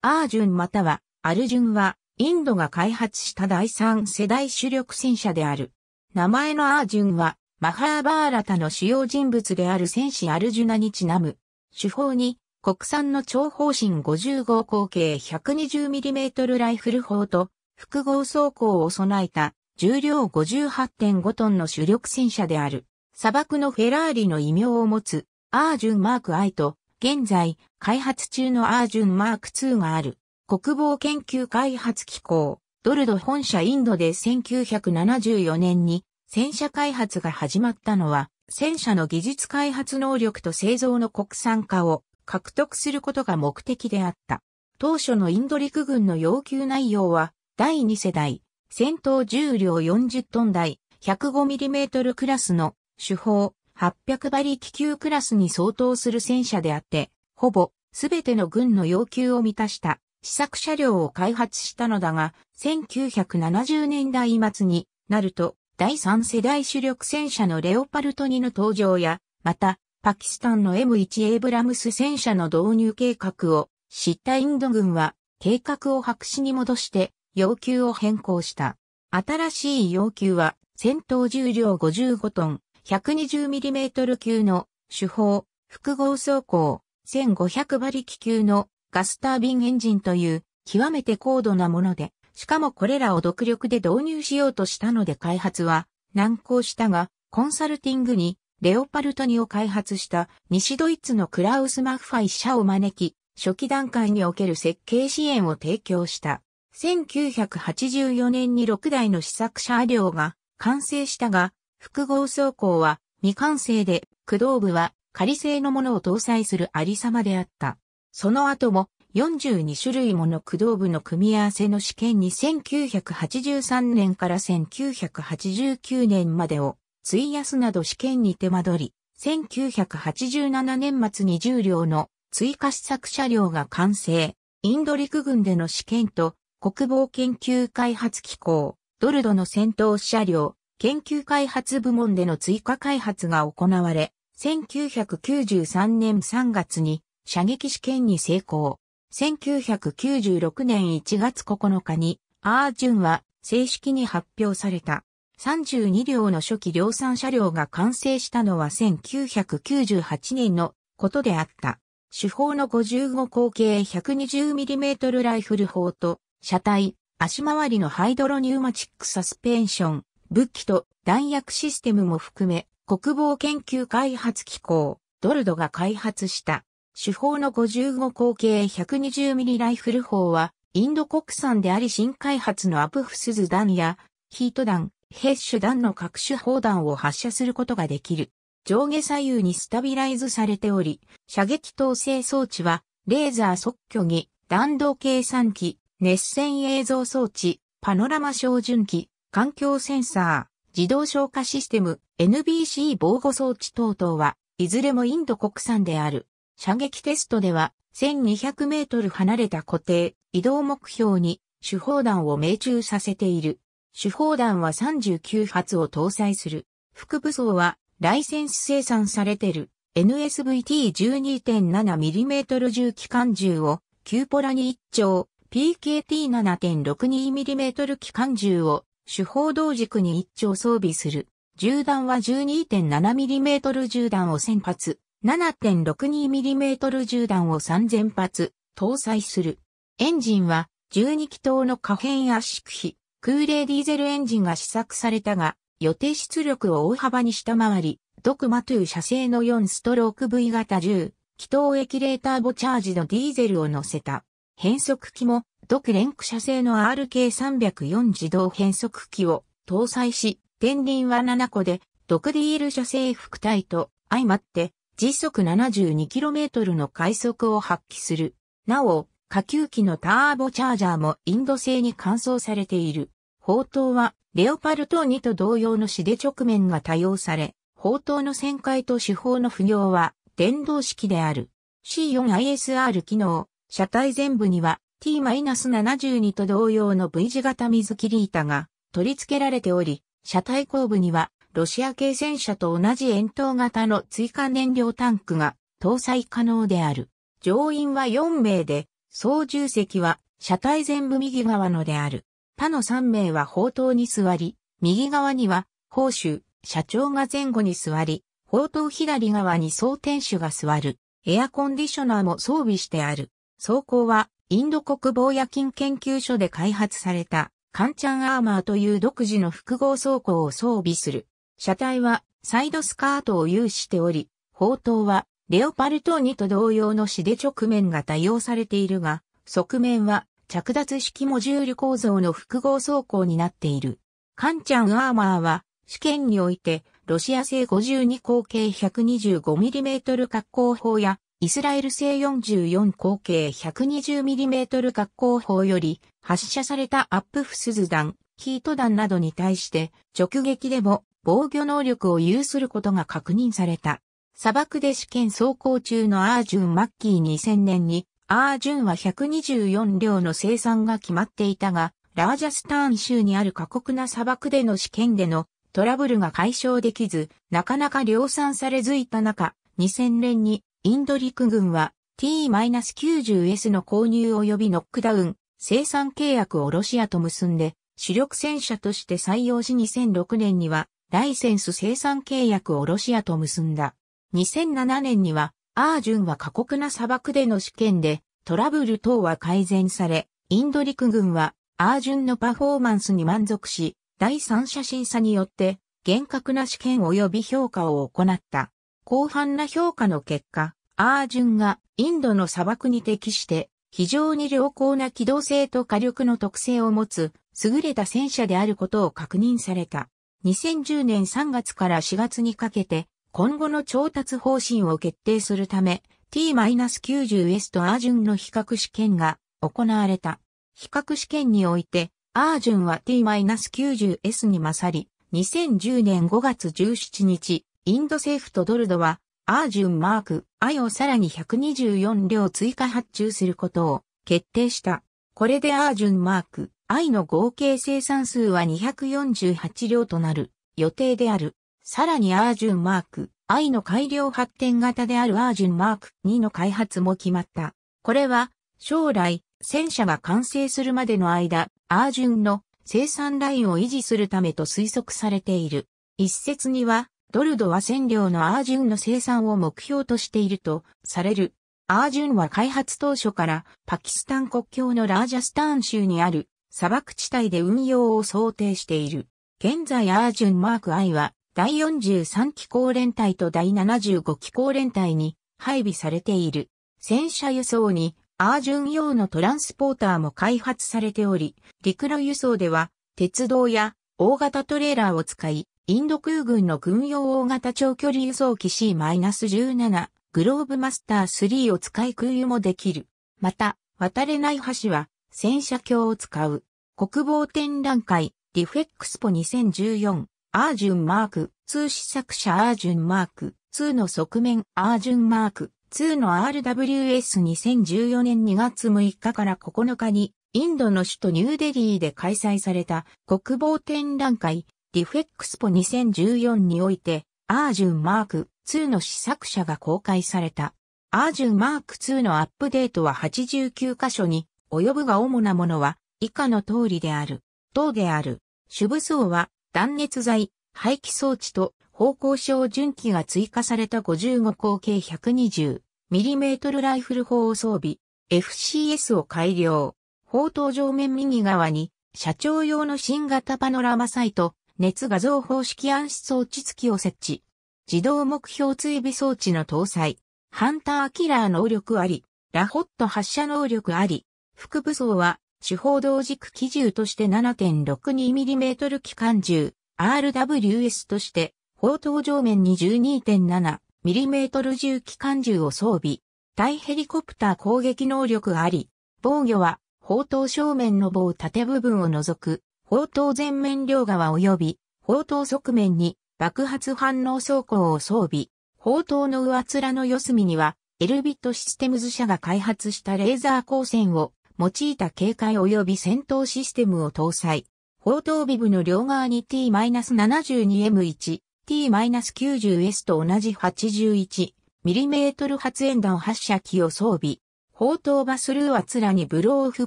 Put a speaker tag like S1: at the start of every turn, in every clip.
S1: アージュンまたはアルジュンはインドが開発した第三世代主力戦車である。名前のアージュンはマハーバーラタの主要人物である戦士アルジュナにちなむ。手法に国産の長方針55口径 120mm ライフル砲と複合装甲を備えた重量58.5トンの主力戦車である。砂漠のフェラーリの異名を持つアージュンマーク I と現在、開発中のアージュンマーク2がある、国防研究開発機構、ドルド本社インドで1974年に戦車開発が始まったのは、戦車の技術開発能力と製造の国産化を獲得することが目的であった。当初のインド陸軍の要求内容は、第2世代、戦闘重量40トン台、105mm クラスの手法、800馬力級クラスに相当する戦車であって、ほぼすべての軍の要求を満たした試作車両を開発したのだが、1970年代末になると、第3世代主力戦車のレオパルト2の登場や、また、パキスタンの M1 エイブラムス戦車の導入計画を知ったインド軍は、計画を白紙に戻して要求を変更した。新しい要求は、戦闘重量55トン、120mm 級の主砲、複合走行、1500馬力級のガスタービンエンジンという極めて高度なもので、しかもこれらを独力で導入しようとしたので開発は難航したが、コンサルティングにレオパルト2を開発した西ドイツのクラウス・マッファイ社を招き、初期段階における設計支援を提供した。1984年に6台の試作車両が完成したが、複合走行は未完成で、駆動部は仮製のものを搭載するありさまであった。その後も42種類もの駆動部の組み合わせの試験に1983年から1989年までを費やすなど試験に手間取り、1987年末に重量両の追加試作車両が完成。インド陸軍での試験と国防研究開発機構、ドルドの戦闘車両、研究開発部門での追加開発が行われ、1993年3月に射撃試験に成功。1996年1月9日に、アージュンは正式に発表された。32両の初期量産車両が完成したのは1998年のことであった。手法の55口径 120mm ライフル砲と、車体、足回りのハイドロニューマチックサスペンション、武器と弾薬システムも含め、国防研究開発機構、ドルドが開発した、主砲の55口径 120mm ライフル砲は、インド国産であり新開発のアプフスズ弾や、ヒート弾、ヘッシュ弾の各種砲弾を発射することができる。上下左右にスタビライズされており、射撃統制装置は、レーザー即挙儀、弾道計算機、熱線映像装置、パノラマ照準機、環境センサー、自動消火システム、NBC 防護装置等々は、いずれもインド国産である。射撃テストでは、1200メートル離れた固定、移動目標に、手砲弾を命中させている。手砲弾は39発を搭載する。副武装は、ライセンス生産されてる NSVT12.7mm 銃機関銃を、キューポラに1丁、PKT7.62mm 機関銃を主砲同軸に一丁装備する。銃弾は 12.7mm 銃弾を1000発、7.62mm 銃弾を3000発、搭載する。エンジンは12気筒の可変圧縮比、空冷ディーゼルエンジンが試作されたが、予定出力を大幅に下回り、ドクマトゥ射製の4ストローク V 型銃、気筒液レーターボチャージのディーゼルを乗せた。変速機も独連駆車製の RK304 自動変速機を搭載し、天輪は7個で、独ディール車製副体と相まって、時速 72km の快速を発揮する。なお、下級機のターボチャージャーもインド製に換装されている。砲塔は、レオパルト2と同様のシデ直面が多用され、砲塔の旋回と手法の不要は、電動式である。C4ISR 機能、車体全部には、T-72 と同様の V 字型水切り板が取り付けられており、車体後部にはロシア系戦車と同じ円筒型の追加燃料タンクが搭載可能である。乗員は4名で、操縦席は車体全部右側のである。他の3名は砲塔に座り、右側には砲手、社長が前後に座り、砲塔左側に装填手が座る。エアコンディショナーも装備してある。走行はインド国防夜勤研究所で開発された、カンチャンアーマーという独自の複合装甲を装備する。車体はサイドスカートを有しており、砲塔はレオパルト2と同様の死で直面が多用されているが、側面は着脱式モジュール構造の複合装甲になっている。カンチャンアーマーは試験においてロシア製52口径 125mm 滑好砲やイスラエル製44口径 120mm 格好砲より発射されたアップフスズ弾、ヒート弾などに対して直撃でも防御能力を有することが確認された。砂漠で試験走行中のアージュン・マッキー2000年にアージュンは124両の生産が決まっていたが、ラージャスターン州にある過酷な砂漠での試験でのトラブルが解消できず、なかなか量産されずいた中、2000年にインド陸軍は T-90S の購入及びノックダウン、生産契約をロシアと結んで、主力戦車として採用し2006年には、ライセンス生産契約をロシアと結んだ。2007年には、アージュンは過酷な砂漠での試験で、トラブル等は改善され、インド陸軍は、アージュンのパフォーマンスに満足し、第三者審査によって、厳格な試験及び評価を行った。広範な評価の結果、アージュンがインドの砂漠に適して非常に良好な機動性と火力の特性を持つ優れた戦車であることを確認された。2010年3月から4月にかけて今後の調達方針を決定するため T-90S とアージュンの比較試験が行われた。比較試験においてアージュンは T-90S に勝り2010年5月17日インド政府とドルドはアージュンマーク I をさらに124両追加発注することを決定した。これでアージュンマーク I の合計生産数は248両となる予定である。さらにアージュンマーク I の改良発展型であるアージュンマーク2の開発も決まった。これは将来戦車が完成するまでの間、アージュンの生産ラインを維持するためと推測されている。一説にはドルドは線量のアージュンの生産を目標としているとされる。アージュンは開発当初からパキスタン国境のラージャスターン州にある砂漠地帯で運用を想定している。現在アージュンマーク I は第43機構連隊と第75機構連隊に配備されている。戦車輸送にアージュン用のトランスポーターも開発されており、陸路輸送では鉄道や大型トレーラーを使い、インド空軍の軍用大型長距離輸送機 C-17 グローブマスター3を使い空輸もできる。また、渡れない橋は戦車橋を使う。国防展覧会、リフェックスポ2014、アージュンマーク、2試作車アージュンマーク、2の側面アージュンマーク、2の RWS2014 年2月6日から9日にインドの首都ニューデリーで開催された国防展覧会ディフェックスポ2014において、アージュンマーク2の試作車が公開された。アージュンマーク2のアップデートは89箇所に及ぶが主なものは以下の通りである。等である。主武装は断熱材、排気装置と方向症準機が追加された55口径 120mm ライフル砲を装備、FCS を改良。砲塔上面右側に、社長用の新型パノラマサイト、熱画像方式暗視装置付きを設置。自動目標追尾装置の搭載。ハンターキラー能力あり、ラホット発射能力あり、副武装は、手法同軸機銃として 7.62mm 機関銃、RWS として、砲塔上面に 12.7mm 銃機関銃を装備。対ヘリコプター攻撃能力あり、防御は、砲塔正面の棒縦部分を除く、砲塔前面両側及び、砲塔側面に爆発反応装甲を装備、砲塔の上面の四隅には、エルビットシステムズ社が開発したレーザー光線を用いた警戒及び戦闘システムを搭載。砲塔ビブの両側に T-72M1、T-90S と同じ 81mm 発煙弾発射機を装備。砲塔バスルーは面にブローフ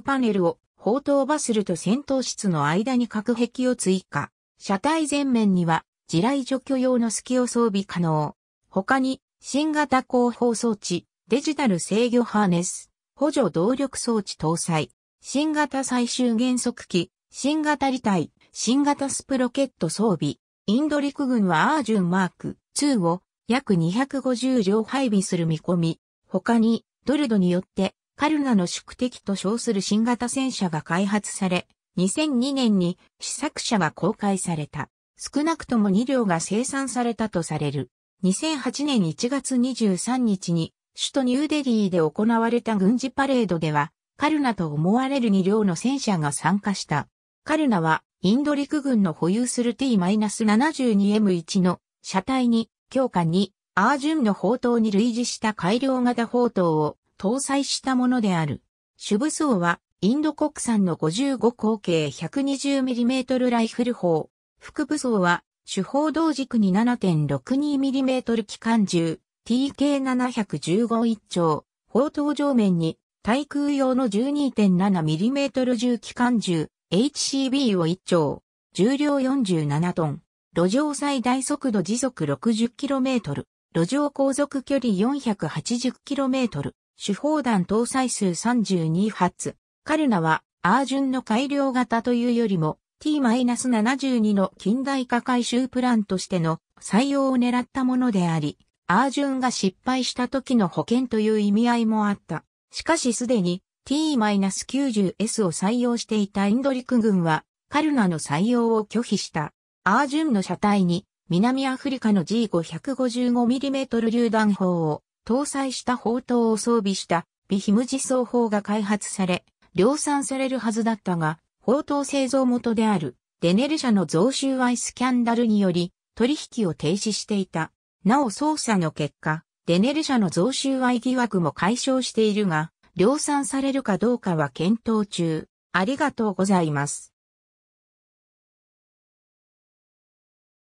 S1: パネルを、砲塔バスルと戦闘室の間に隔壁を追加。車体前面には、地雷除去用の隙を装備可能。他に、新型広報装置、デジタル制御ハーネス、補助動力装置搭載、新型最終減速機、新型離体、新型スプロケット装備、インド陸軍はアージュンマーク2を約250両配備する見込み。他に、ドルドによってカルナの宿敵と称する新型戦車が開発され、2002年に試作車が公開された。少なくとも2両が生産されたとされる。2008年1月23日に首都ニューデリーで行われた軍事パレードでは、カルナと思われる2両の戦車が参加した。カルナはインド陸軍の保有する T-72M1 の車体に強化2、アージュンの砲塔に類似した改良型砲塔を搭載したものである。主武装は、インド国産の55口径 120mm ライフル砲。副武装は、主砲同軸に 7.62mm 機関銃、TK715 一丁、砲塔上面に、対空用の 12.7mm 銃機関銃、HCB を一丁、重量47トン、路上最大速度時速 60km、路上航続距離 480km、手砲弾搭載数32発。カルナは、アージュンの改良型というよりも、T-72 の近代化回収プランとしての採用を狙ったものであり、アージュンが失敗した時の保険という意味合いもあった。しかしすでに T-90S を採用していたインドリク軍はカルナの採用を拒否した。アージュンの車体に南アフリカの G555mm 榴弾砲を搭載した砲塔を装備したビヒム自装砲が開発され、量産されるはずだったが、砲塔製造元であるデネル社の増収賄スキャンダルにより取引を停止していた。なお捜査の結果、デネル社の増収賄疑惑も解消しているが、量産されるかどうかは検討中。ありがとうございます。